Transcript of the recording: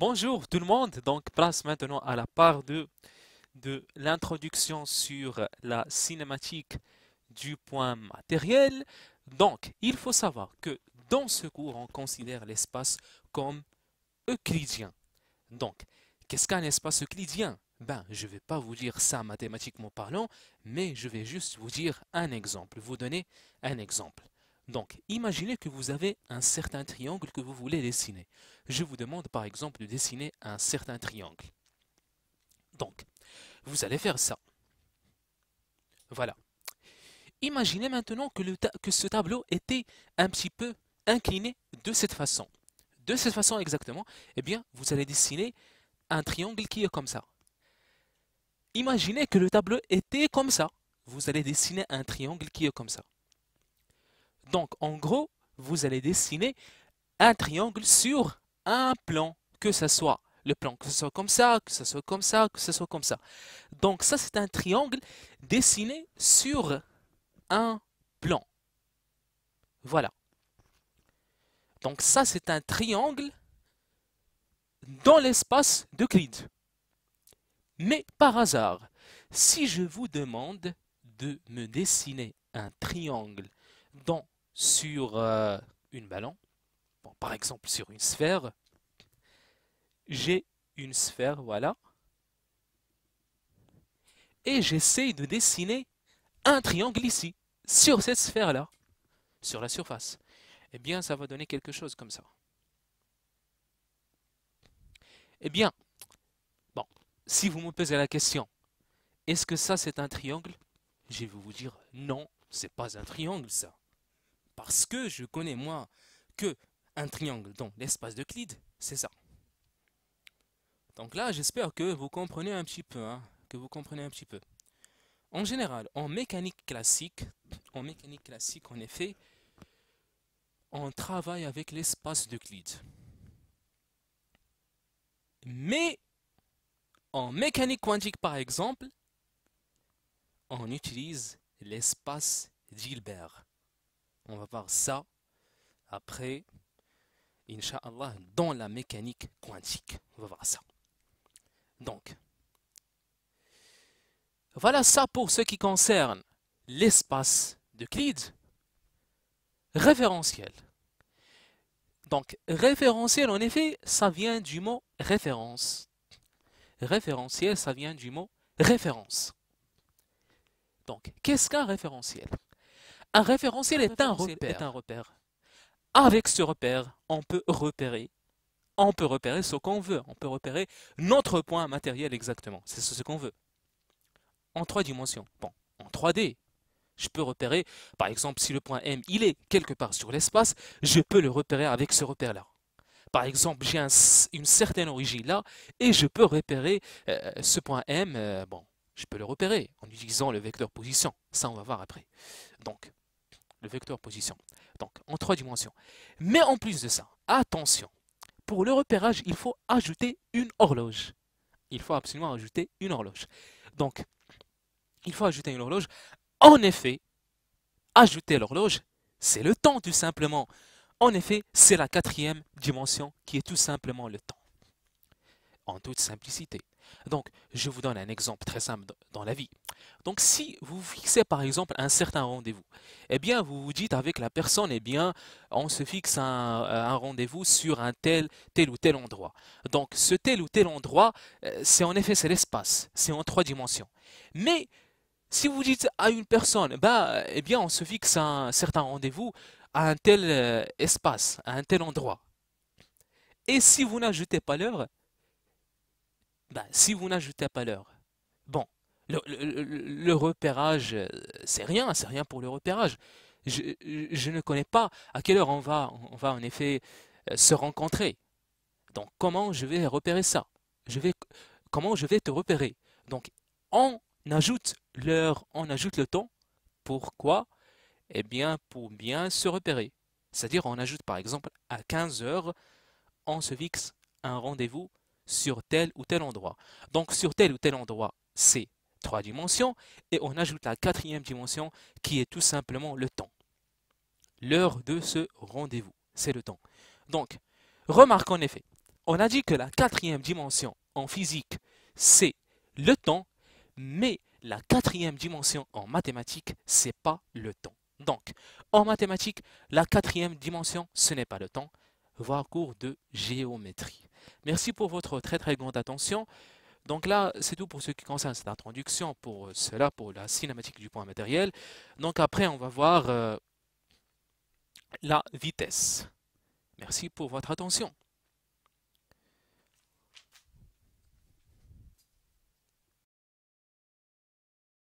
Bonjour tout le monde, donc place maintenant à la part de l'introduction sur la cinématique du point matériel. Donc, il faut savoir que dans ce cours, on considère l'espace comme euclidien. Donc, qu'est-ce qu'un espace euclidien ben, je ne vais pas vous dire ça mathématiquement parlant, mais je vais juste vous dire un exemple, vous donner un exemple. Donc, imaginez que vous avez un certain triangle que vous voulez dessiner. Je vous demande par exemple de dessiner un certain triangle. Donc, vous allez faire ça. Voilà. Imaginez maintenant que, ce tableau était un petit peu incliné de cette façon. De cette façon exactement, eh bien, vous allez dessiner un triangle qui est comme ça. Imaginez que le tableau était comme ça. Vous allez dessiner un triangle qui est comme ça. Donc en gros, vous allez dessiner un triangle sur un plan, que ce soit le plan, que ce soit comme ça, que ce soit comme ça, que ce soit comme ça. Donc ça, c'est un triangle dessiné sur un plan. Voilà. Donc ça, c'est un triangle dans l'espace de Mais par hasard, si je vous demande de me dessiner un triangle dans sur euh, une ballon, bon, par exemple sur une sphère, j'ai une sphère, voilà, et j'essaye de dessiner un triangle ici, sur cette sphère-là, sur la surface. Eh bien, ça va donner quelque chose comme ça. Eh bien, bon, si vous me posez la question, est-ce que ça c'est un triangle Je vais vous dire non, c'est pas un triangle ça. Parce que je connais, moi, que un triangle dans l'espace de clide c'est ça. Donc là, j'espère que vous comprenez un petit peu, hein, que vous comprenez un petit peu. En général, en mécanique classique, en mécanique classique, en effet, on travaille avec l'espace d'Euclide. Mais en mécanique quantique, par exemple, on utilise l'espace d'Hilbert. On va voir ça après, Inch'Allah, dans la mécanique quantique. On va voir ça. Donc, voilà ça pour ce qui concerne l'espace de d'Euclide référentiel. Donc, référentiel, en effet, ça vient du mot référence. Référentiel, ça vient du mot référence. Donc, qu'est-ce qu'un référentiel un référentiel, est, un repère. Avec ce repère, on peut repérer. On peut repérer ce qu'on veut. On peut repérer notre point matériel exactement. C'est ce qu'on veut. En trois dimensions. Bon, en 3D, je peux repérer, par exemple, si le point M, il est quelque part sur l'espace, je peux le repérer avec ce repère-là. Par exemple, j'ai une certaine origine là, et je peux repérer euh, ce point M, euh, bon, je peux le repérer en utilisant le vecteur position. Ça, on va voir après. Donc, le vecteur position, donc en trois dimensions. Mais en plus de ça, attention, pour le repérage, il faut ajouter une horloge. Il faut absolument ajouter une horloge. Donc, il faut ajouter une horloge. En effet, ajouter l'horloge, c'est le temps tout simplement. En effet, c'est la quatrième dimension qui est tout simplement le temps. En toute simplicité. Donc, je vous donne un exemple très simple dans la vie. Donc, si vous fixez par exemple un certain rendez-vous, eh bien, vous vous dites avec la personne, eh bien, on se fixe un, euh, rendez-vous sur un tel, tel ou tel endroit. Donc, ce tel ou tel endroit, euh, c'est en effet, c'est l'espace, c'est en trois dimensions. Mais, si vous dites à une personne, bah, eh bien, on se fixe un certain rendez-vous à un tel euh, espace, à un tel endroit. Et si vous n'ajoutez pas l'heure, bah, si vous n'ajoutez pas l'heure, bon, le, repérage, euh, c'est rien, c'est rien pour le repérage. Je, ne connais pas à quelle heure on va, on va en effet euh, se rencontrer. Donc comment je vais repérer ça je vais, Comment je vais te repérer Donc on ajoute l'heure, on ajoute le temps. Pourquoi Eh bien pour bien se repérer. C'est-à-dire on ajoute par exemple à 15 heures, on se fixe un rendez-vous sur tel ou tel endroit. Donc sur tel ou tel endroit, c'est trois dimensions, et on ajoute la quatrième dimension qui est tout simplement le temps. L'heure de ce rendez-vous, c'est le temps. Donc, remarque en effet, on a dit que la quatrième dimension en physique, c'est le temps, mais la quatrième dimension en mathématiques, c'est pas le temps. Donc, en mathématiques, la quatrième dimension, ce n'est pas le temps, voire cours de géométrie. Merci pour votre très très grande attention. Donc là, c'est tout pour ce qui concerne cette introduction, pour euh, cela, pour la cinématique du point matériel. Donc après, on va voir euh, la vitesse. Merci pour votre attention.